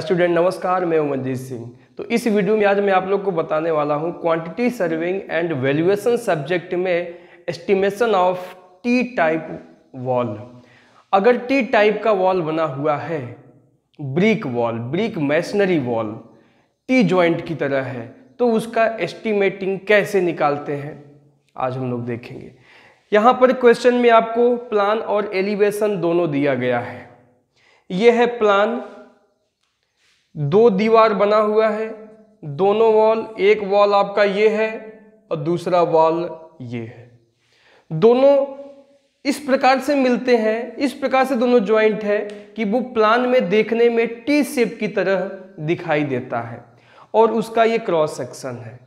student नमस्कार मैं उमनजीत सिंह तो इस वीडियो में आज मैं आप लोग को बताने वाला हूँ quantity surveying and valuation subject में estimation of T type wall अगर टी टाइप का वॉल बना हुआ है brick wall brick masonry wall T joint की तरह है तो उसका एस्टिमेटिंग कैसे निकालते हैं आज हम लोग देखेंगे यहाँ पर क्वेश्चन में आपको प्लान और एलिवेशन दोनों दिया गया है यह है प्लान दो दीवार बना हुआ है दोनों वॉल एक वॉल आपका ये है और दूसरा वॉल ये है दोनों इस प्रकार से मिलते हैं इस प्रकार से दोनों ज्वाइंट है कि वो प्लान में देखने में टी शेप की तरह दिखाई देता है और उसका ये क्रॉस सेक्शन है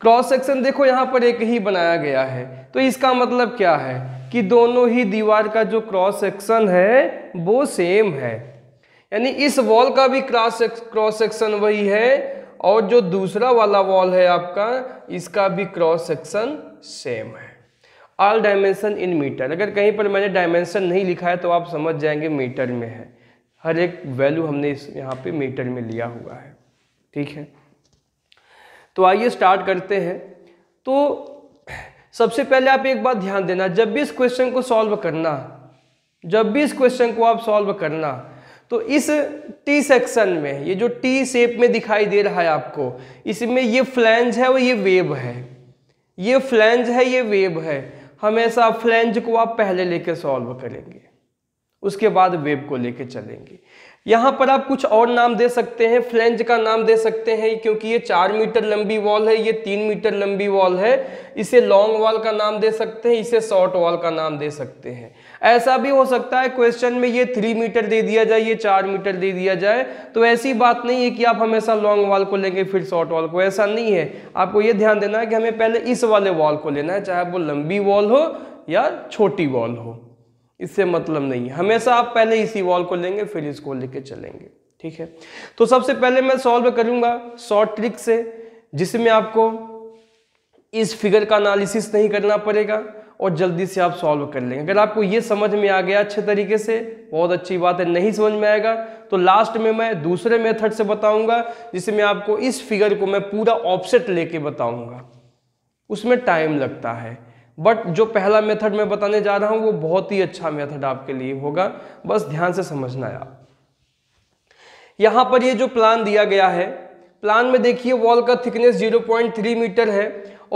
क्रॉस सेक्शन देखो यहाँ पर एक ही बनाया गया है तो इसका मतलब क्या है कि दोनों ही दीवार का जो क्रॉस सेक्शन है वो सेम है यानी इस वॉल का भी क्रॉस क्रॉस सेक्शन वही है और जो दूसरा वाला वॉल है आपका इसका भी क्रॉस सेक्शन सेम है ऑल डायमेंशन इन मीटर अगर कहीं पर मैंने डायमेंशन नहीं लिखा है तो आप समझ जाएंगे मीटर में है हर एक वैल्यू हमने इस यहाँ पे मीटर में लिया हुआ है ठीक है तो आइए स्टार्ट करते हैं तो सबसे पहले आप एक बात ध्यान देना जब भी इस क्वेश्चन को सॉल्व करना जब भी इस क्वेश्चन को आप सॉल्व करना तो इस टी सेक्शन में ये जो टी शेप में दिखाई दे रहा है आपको इसमें ये फ्लैंज है और ये वेब है ये फ्लैंज है ये वेब है हमेशा फ्लैंज को आप पहले लेके सॉल्व करेंगे उसके बाद वेब को लेके चलेंगे यहाँ पर आप कुछ और नाम दे सकते हैं फ्लेंज का नाम दे सकते हैं क्योंकि ये चार मीटर लंबी वॉल है ये तीन मीटर लंबी वॉल है इसे लॉन्ग वॉल का नाम दे सकते हैं इसे शॉर्ट वॉल का नाम दे सकते हैं ऐसा भी हो सकता है क्वेश्चन में ये थ्री मीटर दे दिया जाए ये चार मीटर दे दिया जाए तो ऐसी बात नहीं है कि आप हमेशा लॉन्ग वॉल को लेंगे फिर शॉर्ट वॉल को ऐसा नहीं है आपको ये ध्यान देना है कि हमें पहले इस वाले वॉल को लेना है चाहे वो लंबी वॉल हो या छोटी वॉल हो इससे मतलब नहीं है हमेशा आप पहले इसी वॉल को लेंगे फिर इसको लेके चलेंगे ठीक है तो सबसे पहले मैं सॉल्व करूंगा शॉर्ट ट्रिक से जिसमें आपको इस फिगर का एनालिसिस नहीं करना पड़ेगा और जल्दी से आप सॉल्व कर लेंगे अगर आपको ये समझ में आ गया अच्छे तरीके से बहुत अच्छी बात है नहीं समझ में आएगा तो लास्ट में मैं दूसरे मेथड से बताऊंगा जिसमें आपको इस फिगर को मैं पूरा ऑप्शेट लेके बताऊंगा उसमें टाइम लगता है बट जो पहला मेथड मैं बताने जा रहा हूं वो बहुत ही अच्छा मेथड आपके लिए होगा बस ध्यान से समझना है आप यहाँ पर ये जो प्लान दिया गया है प्लान में देखिए वॉल का थिकनेस 0.3 मीटर है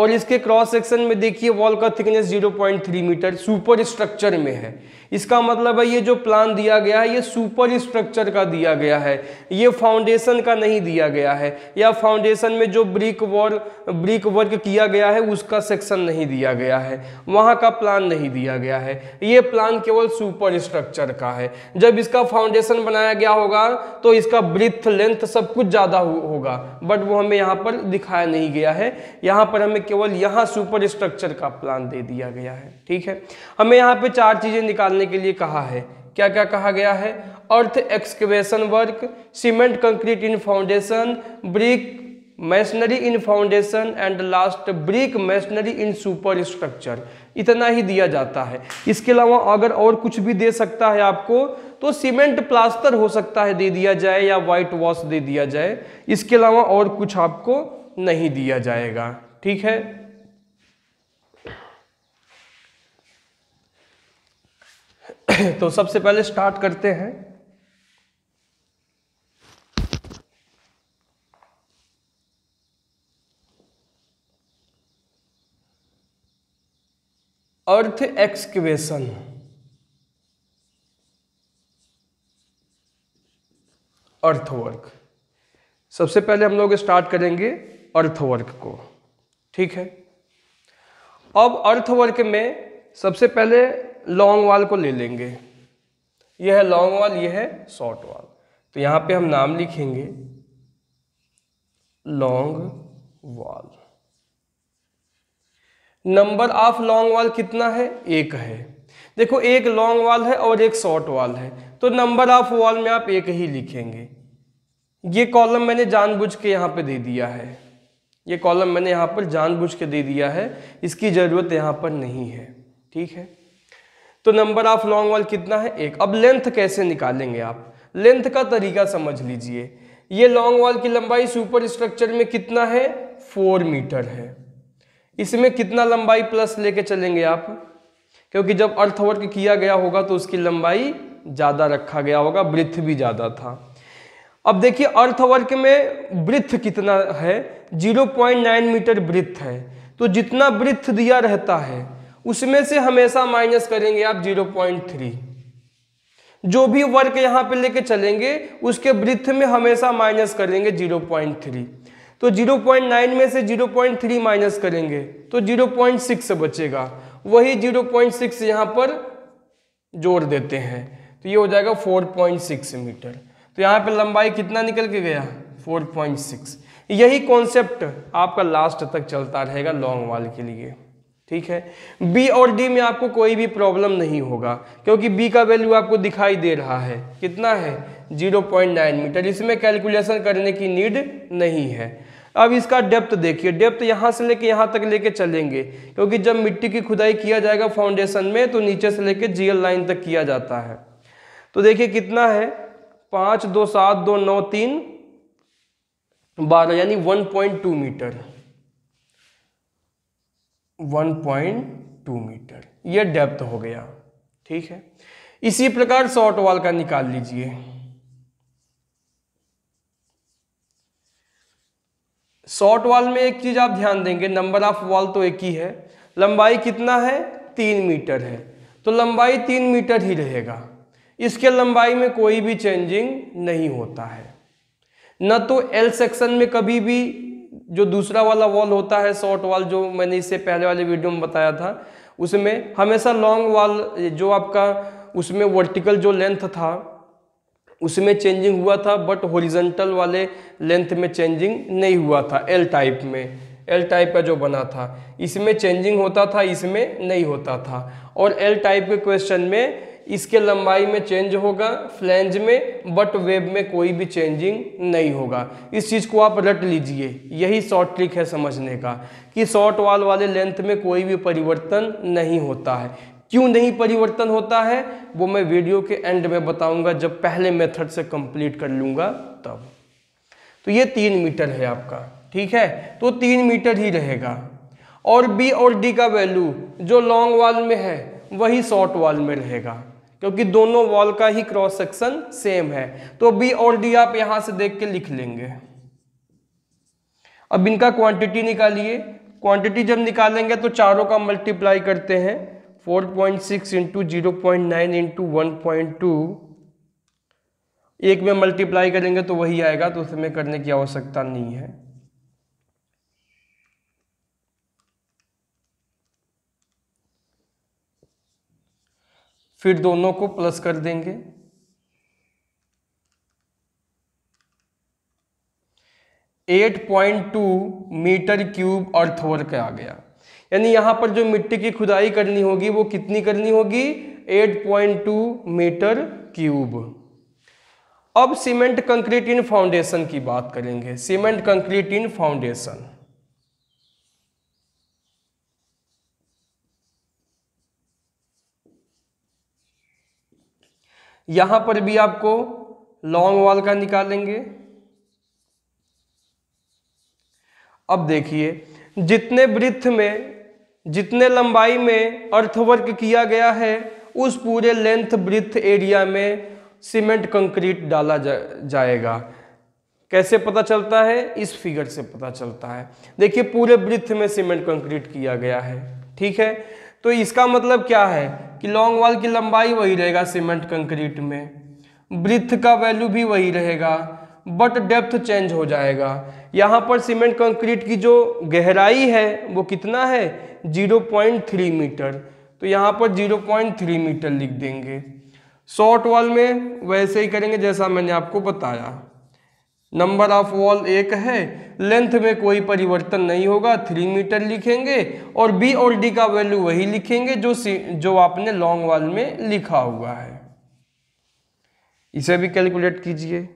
और इसके क्रॉस सेक्शन में देखिए वॉल का थिकनेस 0.3 मीटर सुपर स्ट्रक्चर में है इसका मतलब है ये जो प्लान दिया गया है ये सुपर स्ट्रक्चर का दिया गया है ये फाउंडेशन का नहीं दिया गया है या फाउंडेशन में जो ब्रिक वर्क ब्रिक वर्क किया गया है उसका सेक्शन नहीं दिया गया है वहाँ का प्लान नहीं दिया गया है ये प्लान केवल सुपर स्ट्रक्चर का है जब इसका फाउंडेशन बनाया गया होगा तो इसका ब्रिथ लेंथ सब कुछ ज़्यादा हो, होगा बट वो हमें यहाँ पर दिखाया नहीं गया है यहाँ पर हमें केवल यहाँ सुपर स्ट्रक्चर का प्लान दे दिया गया है ठीक है हमें यहाँ पे चार चीज़ें निकालनी करने के लिए कहा है क्या क्या कहा गया है earth excavation work cement concrete in foundation brick masonry in foundation and last brick masonry in super structure इतना ही दिया जाता है इसके अलावा अगर और कुछ भी दे सकता है आपको तो सीमेंट प्लास्टर हो सकता है दे दिया जाए या वाइट वॉश दे दिया जाए इसके अलावा और कुछ आपको नहीं दिया जाएगा ठीक है तो सबसे पहले स्टार्ट करते हैं अर्थ एक्सक्वेशन अर्थवर्क सबसे पहले हम लोग स्टार्ट करेंगे अर्थवर्क को ठीक है अब अर्थवर्क में सबसे पहले लॉन्ग वाल को ले लेंगे यह है लॉन्ग वाल यह है शॉर्ट वाल तो यहां पे हम नाम लिखेंगे लॉन्ग वाल नंबर ऑफ लॉन्ग वाल कितना है एक है देखो एक लॉन्ग वाल है और एक शॉर्ट वाल है तो नंबर ऑफ वॉल में आप एक ही लिखेंगे ये कॉलम मैंने जानबूझ के यहां पे दे दिया है ये कॉलम मैंने यहां पर जानबूझ के दे दिया है इसकी ज़रूरत यहां पर नहीं है ठीक है तो नंबर ऑफ लॉन्ग वॉल कितना है एक अब लेंथ कैसे निकालेंगे आप लेंथ का तरीका समझ लीजिए ये लॉन्ग वॉल की लंबाई सुपर स्ट्रक्चर में कितना है फोर मीटर है इसमें कितना लंबाई प्लस लेके चलेंगे आप क्योंकि जब अर्थवर्क किया गया होगा तो उसकी लंबाई ज़्यादा रखा गया होगा ब्रिथ भी ज़्यादा था अब देखिए अर्थवर्क में ब्रिथ कितना है 0.9 मीटर ब्रिथ है तो जितना ब्रिथ दिया रहता है उसमें से हमेशा माइनस करेंगे आप जीरो पॉइंट थ्री जो भी वर्क यहां पे लेके चलेंगे उसके वृत्त में हमेशा माइनस करेंगे जीरो पॉइंट थ्री तो 0.9 में से 0.3 माइनस करेंगे तो 0.6 बचेगा वही 0.6 यहां पर जोड़ देते हैं तो ये हो जाएगा 4.6 मीटर तो यहां पे लंबाई कितना निकल के गया 4.6 यही कॉन्सेप्ट आपका लास्ट तक चलता रहेगा लॉन्ग वाल के लिए ठीक है बी और डी में आपको कोई भी प्रॉब्लम नहीं होगा क्योंकि बी का वैल्यू आपको दिखाई दे रहा है कितना है 0.9 मीटर इसमें कैलकुलेशन करने की नीड नहीं है अब इसका डेप्थ देखिए डेप्थ यहाँ से लेके यहाँ तक लेके चलेंगे क्योंकि जब मिट्टी की खुदाई किया जाएगा फाउंडेशन में तो नीचे से लेके जीएल लाइन तक किया जाता है तो देखिए कितना है पाँच दो सात दो नौ तीन बारह यानी one point two metre 1.2 metre ये डेप्थ हो गया ठीक है इसी प्रकार शॉर्ट वॉल का निकाल लीजिए शॉर्ट वॉल में एक चीज आप ध्यान देंगे नंबर ऑफ वॉल तो एक ही है लंबाई कितना है तीन मीटर है तो लंबाई तीन मीटर ही रहेगा इसके लंबाई में कोई भी चेंजिंग नहीं होता है न तो एल सेक्शन में कभी भी जो दूसरा वाला वॉल होता है शॉर्ट वॉल जो मैंने इससे पहले वाले वीडियो में बताया था उसमें हमेशा लॉन्ग वॉल जो आपका उसमें वर्टिकल जो लेंथ था उसमें चेंजिंग हुआ था बट होरिजेंटल वाले लेंथ में चेंजिंग नहीं हुआ था एल टाइप में एल टाइप का जो बना था इसमें चेंजिंग होता था इसमें नहीं होता था और एल टाइप के क्वेश्चन में इसके लंबाई में चेंज होगा फ्लेंज में बट वेब में कोई भी चेंजिंग नहीं होगा इस चीज़ को आप रट लीजिए यही शॉर्ट ट्रिक है समझने का कि शॉर्ट वाल वाले लेंथ में कोई भी परिवर्तन नहीं होता है क्यों नहीं परिवर्तन होता है वो मैं वीडियो के एंड में बताऊंगा जब पहले मेथड से कंप्लीट कर लूँगा तब तो ये तीन मीटर है आपका ठीक है तो तीन मीटर ही रहेगा और बी और डी का वैल्यू जो लॉन्ग वाल में है वही शॉर्ट वाल में रहेगा क्योंकि दोनों वॉल का ही क्रॉस सेक्शन सेम है तो बी और डी आप यहां से देख के लिख लेंगे अब इनका क्वांटिटी निकालिए क्वांटिटी जब निकालेंगे तो चारों का मल्टीप्लाई करते हैं 4.6 point six into zero point nine into one point two एक में मल्टीप्लाई करेंगे तो वही आएगा तो उसमें करने की आवश्यकता नहीं है फिर दोनों को प्लस कर देंगे eight point two metre cube earthwork आ गया यानी यहां पर जो मिट्टी की खुदाई करनी होगी वो कितनी करनी होगी eight point two metre cube अब सीमेंट कंक्रीट इन फाउंडेशन की बात करेंगे सीमेंट कंक्रीट इन फाउंडेशन यहां पर भी आपको लॉन्ग वॉल का निकालेंगे अब देखिए जितने वृत्त में जितने लंबाई में अर्थवर्क किया गया है उस पूरे लेंथ ब्रिथ एरिया में सीमेंट कंक्रीट डाला जा, जाएगा कैसे पता चलता है इस फिगर से पता चलता है देखिए पूरे वृत्त में सीमेंट कंक्रीट किया गया है ठीक है तो इसका मतलब क्या है कि लॉन्ग वॉल की लंबाई वही रहेगा सीमेंट कंक्रीट में ब्रिथ का वैल्यू भी वही रहेगा बट डेप्थ चेंज हो जाएगा यहाँ पर सीमेंट कंक्रीट की जो गहराई है वो कितना है 0.3 मीटर तो यहाँ पर 0.3 मीटर लिख देंगे शॉर्ट वॉल में वैसे ही करेंगे जैसा मैंने आपको बताया नंबर ऑफ वॉल एक है लेंथ में कोई परिवर्तन नहीं होगा थ्री मीटर लिखेंगे और बी और डी का वैल्यू वही लिखेंगे जो जो आपने लॉन्ग वॉल में लिखा हुआ है इसे भी कैलकुलेट कीजिए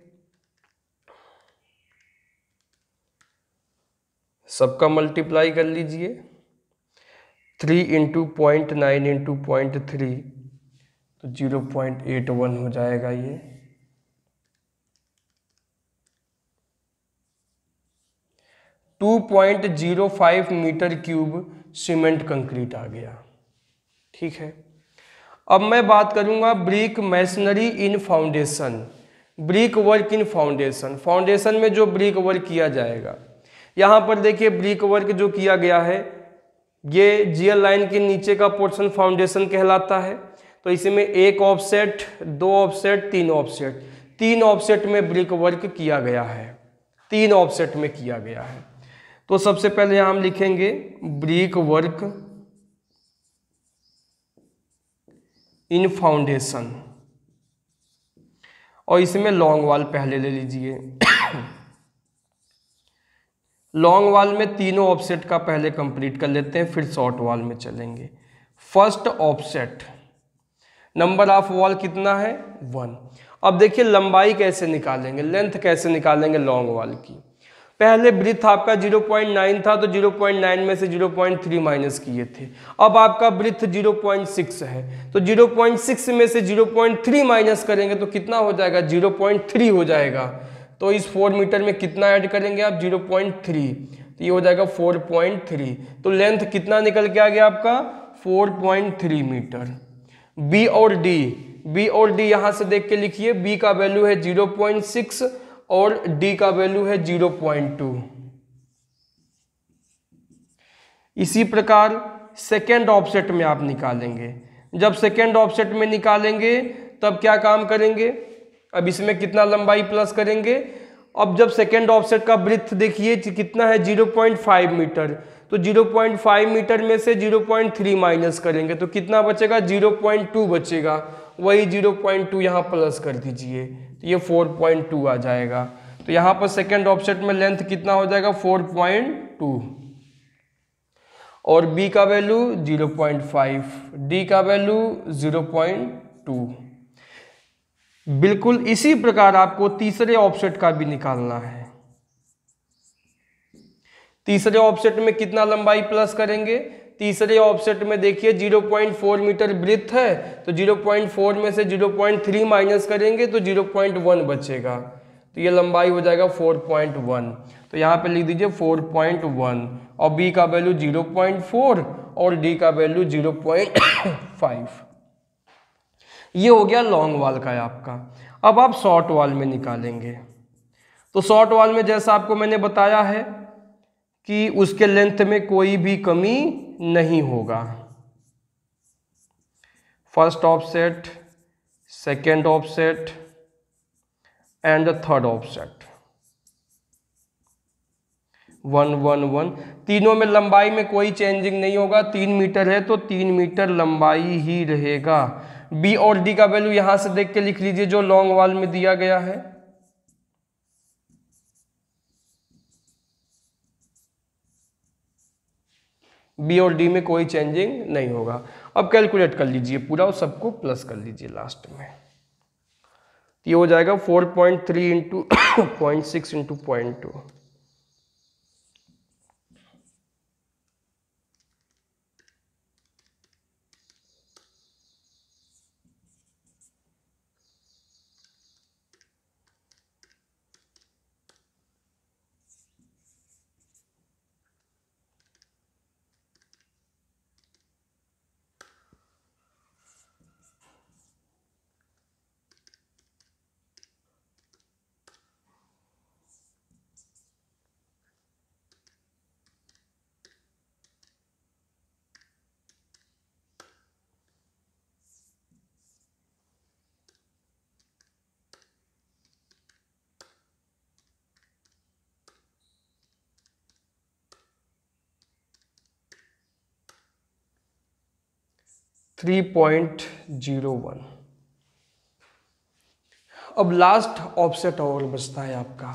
सबका मल्टीप्लाई कर लीजिए three into point nine into point three तो जीरो पॉइंट एट वन हो जाएगा ये 2.05 मीटर क्यूब सीमेंट कंक्रीट आ गया ठीक है अब मैं बात करूंगा brick masonry in foundation brick work in foundation foundation में जो ब्रिक वर्क किया जाएगा यहां पर देखिए ब्रिक वर्क जो किया गया है ये जीएल लाइन के नीचे का पोर्शन फाउंडेशन कहलाता है तो इसमें एक ऑफसेट दो ऑफसेट तीन ऑफसेट तीन ऑफसेट में ब्रिक वर्क किया गया है तीन ऑफसेट में किया गया है तो सबसे पहले हम लिखेंगे ब्रिक वर्क इन फाउंडेशन और इसमें लॉन्ग वाल पहले ले लीजिए लॉन्ग वाल में तीनों ऑफसेट का पहले कंप्लीट कर लेते हैं फिर शॉर्ट वाल में चलेंगे first offset number of wall कितना है वन अब देखिए लंबाई कैसे निकालेंगे लेंथ कैसे निकालेंगे लॉन्ग वाल की पहले ब्रिथ आपका 0.9 था तो 0.9 में से 0.3 माइनस किए थे अब आपका ब्रिथ 0.6 है तो 0.6 में से 0.3 माइनस करेंगे तो कितना हो जाएगा 0.3 हो जाएगा तो इस 4 मीटर में कितना ऐड करेंगे आप 0.3 तो ये हो जाएगा 4.3 तो लेंथ कितना निकल के आ गया आपका 4.3 मीटर बी और डी बी और डी यहाँ से देख के लिखिए बी का वैल्यू है जीरो और डी का वैल्यू है जीरो पॉइंट टू इसी प्रकार सेकेंड ऑफसेट में आप निकालेंगे जब सेकेंड ऑफसेट में निकालेंगे तब क्या काम करेंगे अब इसमें कितना लंबाई प्लस करेंगे अब जब सेकेंड ऑफसेट का ब्रिथ देखिए कितना है 0.5 मीटर तो 0.5 मीटर में से 0.3 माइनस करेंगे तो कितना बचेगा 0.2 बचेगा वही 0.2 पॉइंट यहाँ प्लस कर दीजिए तो ये 4.2 आ जाएगा तो यहां पर सेकेंड ऑप्शन में लेंथ कितना हो जाएगा 4.2 और बी का वैल्यू 0.5 डी का वैल्यू 0.2 बिल्कुल इसी प्रकार आपको तीसरे ऑप्शन का भी निकालना है तीसरे ऑप्शन में कितना लंबाई प्लस करेंगे तीसरे ऑप्सेट में देखिए 0.4 मीटर ब्रिथ है तो 0.4 में से 0.3 माइनस करेंगे तो 0.1 बचेगा तो ये लंबाई हो जाएगा 4.1 तो यहाँ पे लिख दीजिए 4.1 और बी का वैल्यू 0.4 और डी का वैल्यू 0.5 ये हो गया लॉन्ग वाल का है आपका अब आप शॉर्ट वाल में निकालेंगे तो शॉर्ट वाल में जैसा आपको मैंने बताया है कि उसके लेंथ में कोई भी कमी नहीं होगा first offset second offset and third offset one one one तीनों में लंबाई में कोई चेंजिंग नहीं होगा तीन मीटर है तो तीन मीटर लंबाई ही रहेगा बी और डी का वैल्यू यहां से देख के लिख लीजिए जो लॉन्ग वाल में दिया गया है बी और डी में कोई चेंजिंग नहीं होगा अब कैलकुलेट कर लीजिए पूरा और सबको प्लस कर लीजिए लास्ट में तो ये हो जाएगा four point three into point six into point two three point zero one अब लास्ट ऑफसेट और बचता है आपका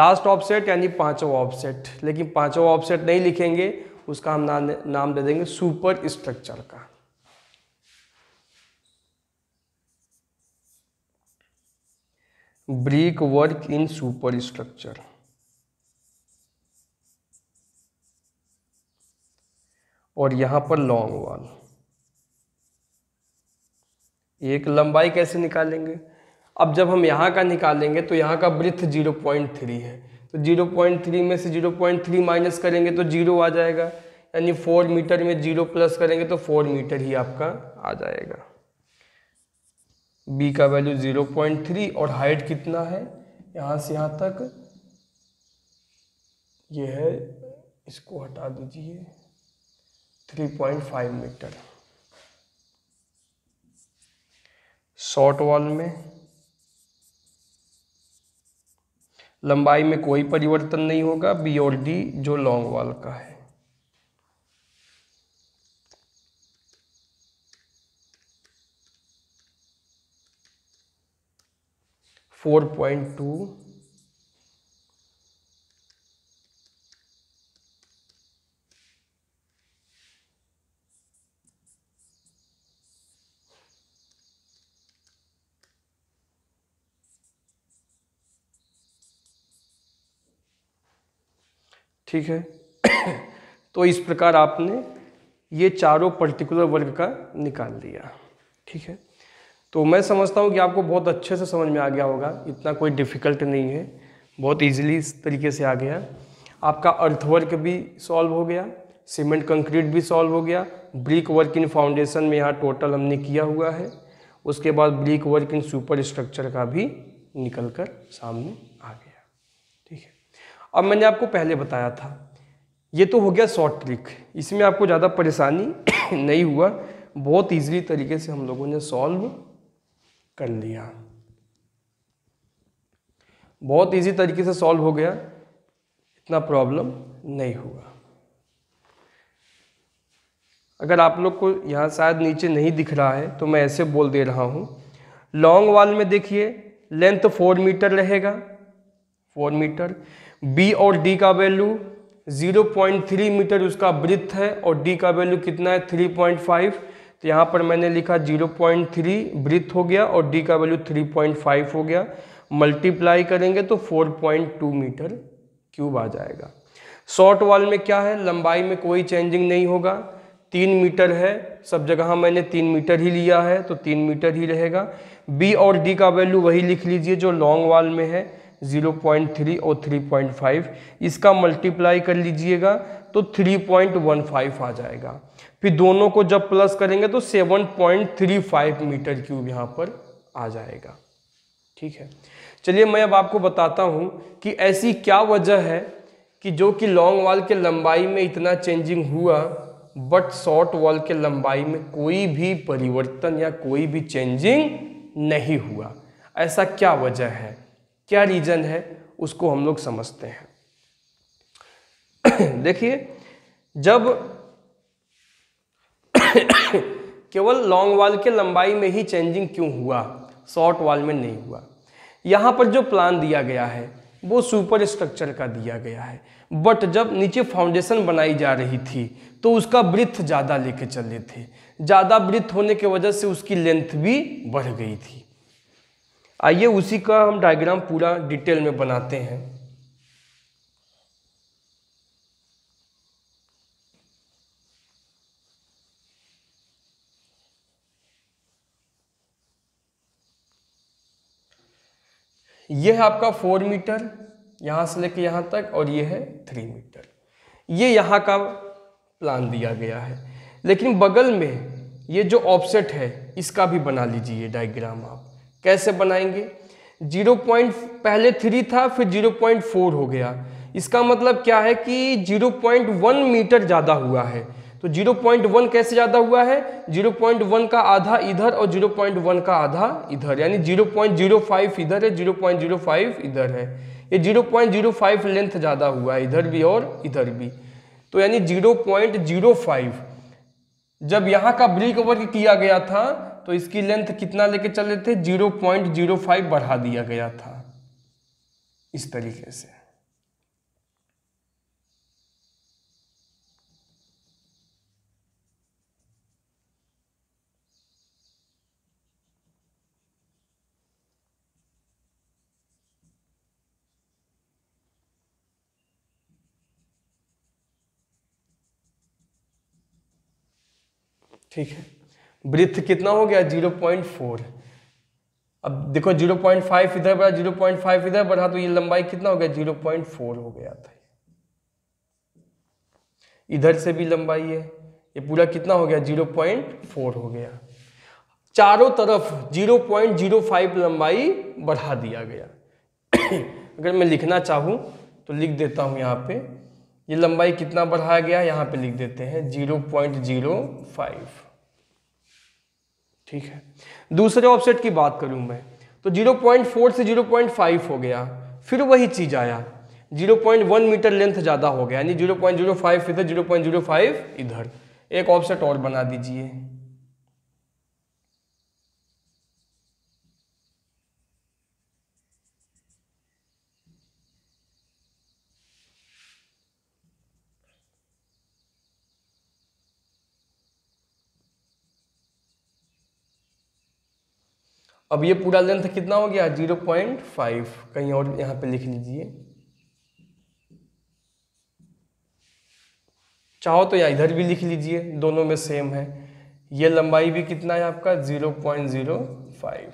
लास्ट ऑफसेट यानी पांचवा ऑफसेट लेकिन पांचवा ऑफसेट नहीं लिखेंगे उसका हम नाम नाम दे देंगे सुपर स्ट्रक्चर का brick work in super structure और यहां पर लॉन्ग वॉल एक लंबाई कैसे निकालेंगे अब जब हम यहाँ का निकालेंगे तो यहाँ का ब्रिथ जीरो पॉइंट थ्री है तो जीरो पॉइंट थ्री में से जीरो पॉइंट थ्री माइनस करेंगे तो जीरो आ जाएगा यानी फोर मीटर में जीरो प्लस करेंगे तो फोर मीटर ही आपका आ जाएगा बी का वैल्यू जीरो पॉइंट थ्री और हाइट कितना है यहाँ से यहाँ तक ये है इसको हटा दीजिए three point five metre short wall में लंबाई में कोई परिवर्तन नहीं होगा बी और डी जो लॉन्ग वॉल का है फोर पॉइंट टू ठीक है तो इस प्रकार आपने ये चारों पर्टिकुलर वर्ग का निकाल लिया ठीक है तो मैं समझता हूँ कि आपको बहुत अच्छे से समझ में आ गया होगा इतना कोई डिफ़िकल्ट नहीं है बहुत इजीली इस तरीके से आ गया आपका अर्थवर्क भी सॉल्व हो गया सीमेंट कंक्रीट भी सॉल्व हो गया ब्रिक वर्क इन फाउंडेशन में यहाँ टोटल हमने किया हुआ है उसके बाद brick work in super structure का भी निकल कर सामने अब मैंने आपको पहले बताया था ये तो हो गया शॉर्ट ट्रिक इसमें आपको ज़्यादा परेशानी नहीं हुआ बहुत ईजी तरीके से हम लोगों ने सॉल्व कर लिया बहुत ईजी तरीके से सॉल्व हो गया इतना प्रॉब्लम नहीं हुआ अगर आप लोग को यहाँ शायद नीचे नहीं दिख रहा है तो मैं ऐसे बोल दे रहा हूँ लॉन्ग वाल में देखिए लेंथ फोर मीटर रहेगा फोर मीटर बी और डी का वैल्यू 0.3 मीटर उसका ब्रिथ है और डी का वैल्यू कितना है 3.5 तो यहाँ पर मैंने लिखा 0.3 ब्रिथ हो गया और डी का वैल्यू 3.5 हो गया मल्टीप्लाई करेंगे तो 4.2 मीटर क्यूब आ जाएगा शॉर्ट वॉल में क्या है लंबाई में कोई चेंजिंग नहीं होगा तीन मीटर है सब जगह मैंने तीन मीटर ही लिया है तो तीन मीटर ही रहेगा बी और डी का वैल्यू वही लिख लीजिए जो लॉन्ग वॉल में है 0.3 और 3.5 इसका मल्टीप्लाई कर लीजिएगा तो 3.15 आ जाएगा फिर दोनों को जब प्लस करेंगे तो 7.35 मीटर क्यूब यहाँ पर आ जाएगा ठीक है चलिए मैं अब आपको बताता हूँ कि ऐसी क्या वजह है कि जो कि लॉन्ग वॉल के लंबाई में इतना चेंजिंग हुआ बट शॉर्ट वॉल के लंबाई में कोई भी परिवर्तन या कोई भी चेंजिंग नहीं हुआ ऐसा क्या वजह है क्या रीज़न है उसको हम लोग समझते हैं देखिए जब केवल लॉन्ग वाल के लंबाई में ही चेंजिंग क्यों हुआ शॉर्ट वाल में नहीं हुआ यहाँ पर जो प्लान दिया गया है वो सुपर स्ट्रक्चर का दिया गया है बट जब नीचे फाउंडेशन बनाई जा रही थी तो उसका ब्रिथ ज़्यादा लेके चले थे ज़्यादा ब्रिथ होने की वजह से उसकी लेंथ भी बढ़ गई थी आइए उसी का हम डायग्राम पूरा डिटेल में बनाते हैं यह है आपका फोर मीटर यहां से लेके यहां तक और ये है थ्री मीटर ये यहाँ का प्लान दिया गया है लेकिन बगल में ये जो ऑफसेट है इसका भी बना लीजिए डायग्राम आप कैसे बनाएंगे जीरो पॉइंट पहले थ्री था फिर जीरो पॉइंट फोर हो गया इसका मतलब क्या है कि जीरो पॉइंट वन मीटर ज़्यादा हुआ है तो जीरो पॉइंट वन कैसे ज़्यादा हुआ है जीरो पॉइंट वन का आधा इधर और जीरो पॉइंट वन का आधा इधर यानी जीरो पॉइंट जीरो फाइव इधर है जीरो पॉइंट जीरो फाइव इधर है ये zero point zero five length ज़्यादा हुआ है इधर भी और इधर भी तो यानी जीरो पॉइंट जीरो फाइव जब यहाँ का ब्रिक ओवर किया गया था तो इसकी लेंथ कितना लेके चले थे जीरो पॉइंट जीरो फाइव बढ़ा दिया गया था इस तरीके से ठीक है ब्रिथ कितना हो गया जीरो पॉइंट फोर अब देखो जीरो पॉइंट फाइव इधर बढ़ा जीरो पॉइंट फाइव इधर बढ़ा तो ये लंबाई कितना हो गया जीरो पॉइंट फोर हो गया था इधर से भी लंबाई है ये पूरा कितना हो गया जीरो पॉइंट फोर हो गया चारों तरफ जीरो पॉइंट जीरो फाइव लंबाई बढ़ा दिया गया अगर मैं लिखना चाहूं तो लिख देता हूं यहाँ पे ये लंबाई कितना बढ़ाया गया यहाँ पे लिख देते हैं जीरो पॉइंट जीरो फाइव ठीक है दूसरे ऑफसेट की बात करूं मैं तो 0.4 से 0.5 हो गया फिर वही चीज आया 0.1 मीटर लेंथ ज़्यादा हो गया यानी 0.05 इधर फाइव इधर एक ऑफसेट और बना दीजिए अब ये पूरा लेंथ कितना हो गया जीरो पॉइंट फाइव कहीं और यहाँ पे लिख लीजिए चाहो तो या इधर भी लिख लीजिए दोनों में सेम है ये लंबाई भी कितना है आपका zero point zero five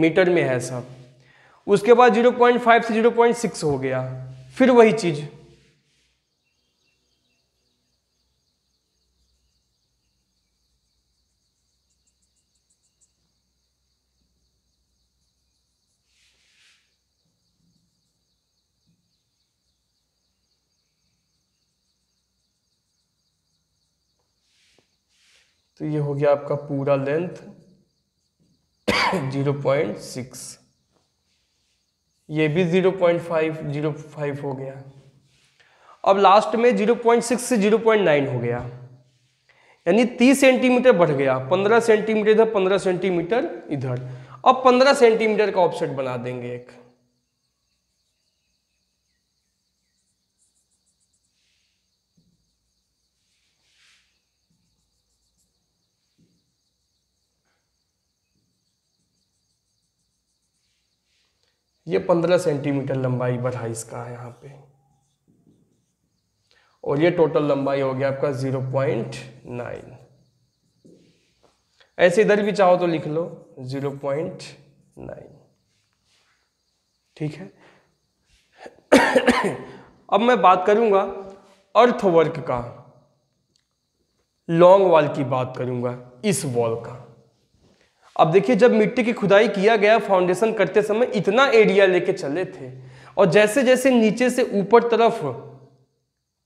metre में है सब उसके बाद जीरो पॉइंट फाइव से जीरो पॉइंट सिक्स हो गया फिर वही चीज़ तो ये हो गया आपका पूरा लेंथ जीरो पॉइंट सिक्स ये भी zero point five zero five हो गया अब लास्ट में जीरो पॉइंट सिक्स से जीरो पॉइंट नाइन हो गया यानी तीस सेंटीमीटर बढ़ गया पंद्रह सेंटीमीटर इधर पंद्रह सेंटीमीटर इधर अब पंद्रह सेंटीमीटर का ऑफसेट बना देंगे एक ये पंद्रह सेंटीमीटर लंबाई बढ़ाई इसका है यहाँ पे और ये टोटल लंबाई हो गया आपका जीरो पॉइंट नाइन ऐसे इधर भी चाहो तो लिख लो जीरो पॉइंट नाइन ठीक है अब मैं बात करूंगा अर्थवर्क का लॉन्ग वॉल की बात करूंगा इस वॉल का अब देखिए जब मिट्टी की खुदाई किया गया फाउंडेशन करते समय इतना एरिया लेके चले थे और जैसे जैसे नीचे से ऊपर तरफ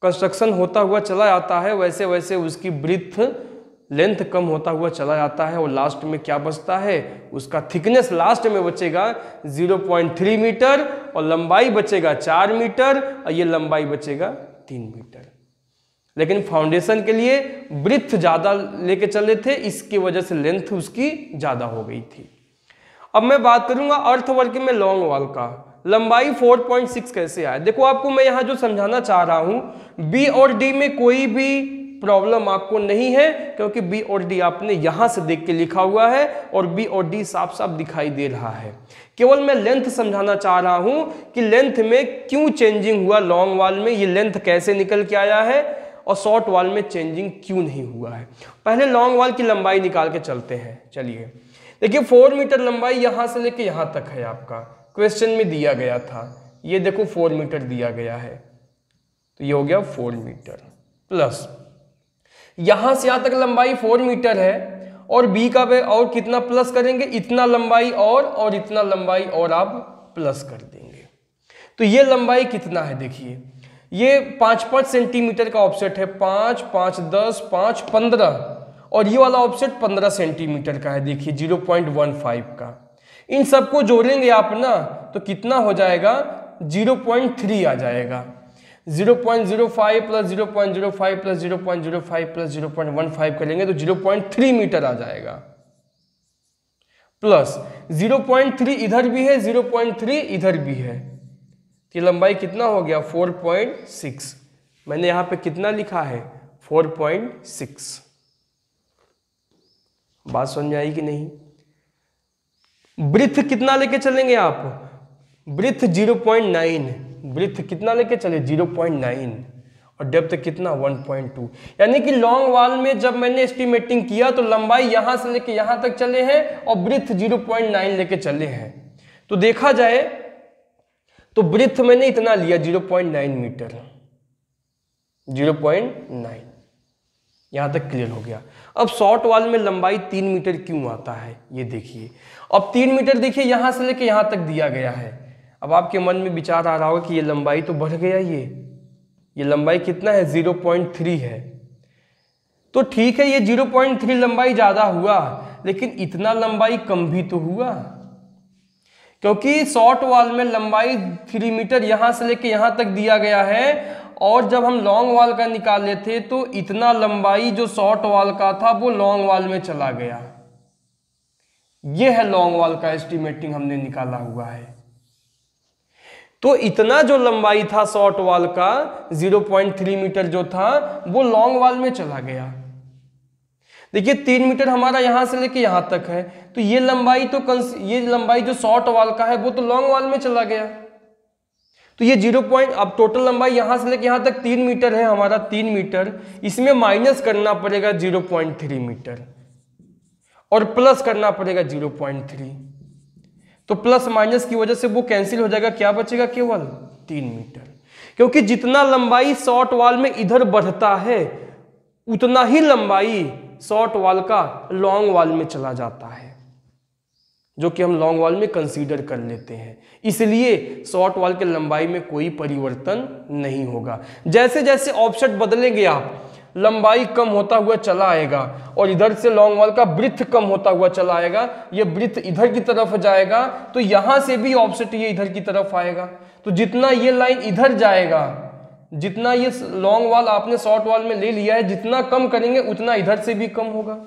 कंस्ट्रक्शन होता हुआ चला जाता है वैसे वैसे उसकी ब्रिथ लेंथ कम होता हुआ चला जाता है और लास्ट में क्या बचता है उसका थिकनेस लास्ट में बचेगा 0.3 मीटर और लंबाई बचेगा 4 मीटर और ये लंबाई बचेगा 3 मीटर लेकिन फाउंडेशन के लिए ब्रिथ ज़्यादा लेके चले थे इसकी वजह से लेंथ उसकी ज़्यादा हो गई थी अब मैं बात करूंगा अर्थ वर्क में लॉन्ग वॉल का लंबाई 4.6 कैसे आए देखो आपको मैं यहां जो समझाना चाह रहा हूँ बी और डी में कोई भी प्रॉब्लम आपको नहीं है क्योंकि बी और डी आपने यहां से देख के लिखा हुआ है और बी और डी साफ साफ दिखाई दे रहा है केवल मैं लेंथ समझाना चाह रहा हूं कि लेंथ में क्यों चेंजिंग हुआ लॉन्ग वाल में ये लेंथ कैसे निकल के आया है और शॉर्ट वाल में चेंजिंग क्यों नहीं हुआ है पहले लॉन्ग वाल की लंबाई निकाल के चलते हैं चलिए देखिए फोर मीटर लंबाई यहाँ से लेके यहाँ तक है आपका क्वेश्चन में दिया गया था ये देखो फोर मीटर दिया गया है तो ये हो गया फोर मीटर प्लस यहां से यहां तक लंबाई फोर मीटर है और बी का वे और कितना प्लस करेंगे इतना लंबाई और और इतना लंबाई और आप प्लस कर देंगे तो ये लंबाई कितना है देखिए ये पांच पांच सेंटीमीटर का ऑफसेट है पांच पांच दस पांच पंद्रह और ये वाला ऑफसेट पंद्रह सेंटीमीटर का है देखिए जीरो पॉइंट वन फाइव का इन सबको जोड़ेंगे आप ना तो कितना हो जाएगा जीरो पॉइंट थ्री आ जाएगा zero point zero five plus zero point zero five plus zero point zero five plus zero point one five करेंगे तो जीरो पॉइंट थ्री मीटर आ जाएगा प्लस जीरो पॉइंट थ्री इधर भी है जीरो पॉइंट थ्री इधर भी है कि लंबाई कितना हो गया 4.6 मैंने यहां पे कितना लिखा है 4.6 बात समझ आई कि नहीं ब्रिथ कितना लेके चलेंगे आप ब्रिथ 0.9 पॉइंट ब्रिथ कितना लेके चले 0.9 और डेप्थ कितना 1.2 यानी कि लॉन्ग वाल में जब मैंने एस्टिमेटिंग किया तो लंबाई यहां से लेके यहां तक चले हैं और ब्रिथ 0.9 लेके चले हैं तो देखा जाए तो ब्रिथ मैंने इतना लिया 0.9 मीटर 0.9 यहां तक क्लियर हो गया अब शॉर्ट वाल में लंबाई तीन मीटर क्यों आता है ये देखिए अब तीन मीटर देखिए यहां से लेके यहां तक दिया गया है अब आपके मन में विचार आ रहा होगा कि ये लंबाई तो बढ़ गया ये ये लंबाई कितना है 0.3 है तो ठीक है ये 0.3 लंबाई ज़्यादा हुआ लेकिन इतना लंबाई कम भी तो हुआ क्योंकि शॉर्ट वाल में लंबाई थ्री मीटर यहां से लेके यहां तक दिया गया है और जब हम लॉन्ग वाल का निकाले थे तो इतना लंबाई जो शॉर्ट वाल का था वो लॉन्ग वाल में चला गया ये है लॉन्ग वाल का एस्टिमेटिंग हमने निकाला हुआ है तो इतना जो लंबाई था शॉर्ट वाल का 0.3 मीटर जो था वो लॉन्ग वाल में चला गया देखिए तीन मीटर हमारा यहां से लेके यहां तक है तो ये लंबाई तो कंस ये लंबाई जो शॉर्ट वाल का है वो तो लॉन्ग वाल में चला गया तो ये जीरो पॉइंट अब टोटल लंबाई यहां से लेके यहां तक तीन मीटर है हमारा तीन मीटर इसमें माइनस करना पड़ेगा जीरो पॉइंट थ्री मीटर और प्लस करना पड़ेगा जीरो पॉइंट थ्री तो प्लस माइनस की वजह से वो कैंसिल हो जाएगा क्या बचेगा केवल तीन मीटर क्योंकि जितना लंबाई शॉर्ट वाल में इधर बढ़ता है उतना ही लंबाई शॉर्ट वाल का लॉन्ग वाल में चला जाता है जो कि हम लॉन्ग वाल में कंसीडर कर लेते हैं इसलिए शॉर्ट वाल के लंबाई में कोई परिवर्तन नहीं होगा जैसे जैसे ऑप्शन बदलेंगे आप लंबाई कम होता हुआ चला आएगा और इधर से लॉन्ग वाल का ब्रिथ कम होता हुआ चला आएगा ये ब्रिथ इधर की तरफ जाएगा तो यहां से भी ऑप्शन ये इधर की तरफ आएगा तो जितना ये लाइन इधर जाएगा जितना ये लॉन्ग वाल आपने शॉर्ट वाल में ले लिया है जितना कम करेंगे उतना इधर से भी कम होगा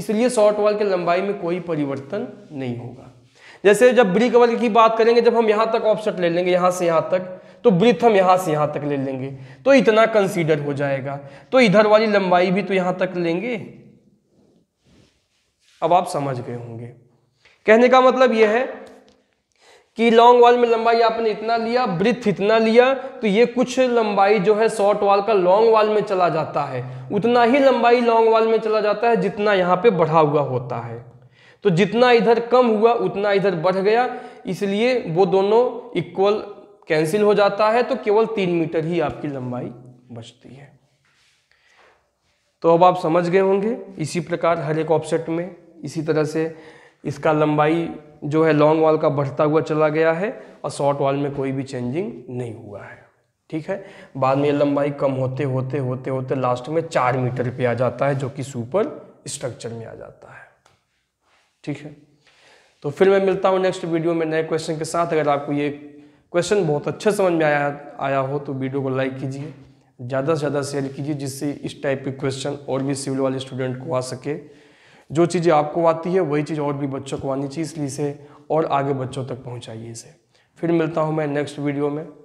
इसलिए शॉर्ट वाल के लंबाई में कोई परिवर्तन नहीं होगा जैसे जब ब्रिक वाल की बात करेंगे जब हम यहाँ तक ऑफसेट ले लेंगे यहाँ से यहाँ तक तो ब्रिथ हम यहाँ से यहाँ तक ले लेंगे तो इतना कंसीडर हो जाएगा तो इधर वाली लंबाई भी तो यहाँ तक लेंगे अब आप समझ गए होंगे कहने का मतलब यह है कि लॉन्ग वाल में लंबाई आपने इतना लिया ब्रिथ इतना लिया तो ये कुछ लंबाई जो है शॉर्ट वाल का लॉन्ग वाल में चला जाता है उतना ही लंबाई लॉन्ग वाल में चला जाता है जितना यहाँ पे बढ़ा हुआ होता है तो जितना इधर कम हुआ उतना इधर बढ़ गया इसलिए वो दोनों इक्वल कैंसिल हो जाता है तो केवल तीन मीटर ही आपकी लंबाई बचती है तो अब आप समझ गए होंगे इसी प्रकार हर एक ऑप्सेट में इसी तरह से इसका लंबाई जो है लॉन्ग वॉल का बढ़ता हुआ चला गया है और शॉर्ट वॉल में कोई भी चेंजिंग नहीं हुआ है ठीक है बाद में ये लंबाई कम होते होते होते होते लास्ट में चार मीटर पे आ जाता है जो कि सुपर स्ट्रक्चर में आ जाता है ठीक है तो फिर मैं मिलता हूँ नेक्स्ट वीडियो में नए क्वेश्चन के साथ अगर आपको ये क्वेश्चन बहुत अच्छे समझ में आया आया हो तो वीडियो को लाइक कीजिए ज़्यादा से ज़्यादा शेयर कीजिए जिससे इस टाइप के क्वेश्चन और भी सिविल वाले स्टूडेंट को आ सके जो चीज़ें आपको आती है वही चीज़ और भी बच्चों को आनी चाहिए इसलिए इसे और आगे बच्चों तक पहुँचाइए इसे फिर मिलता हूँ मैं नेक्स्ट वीडियो में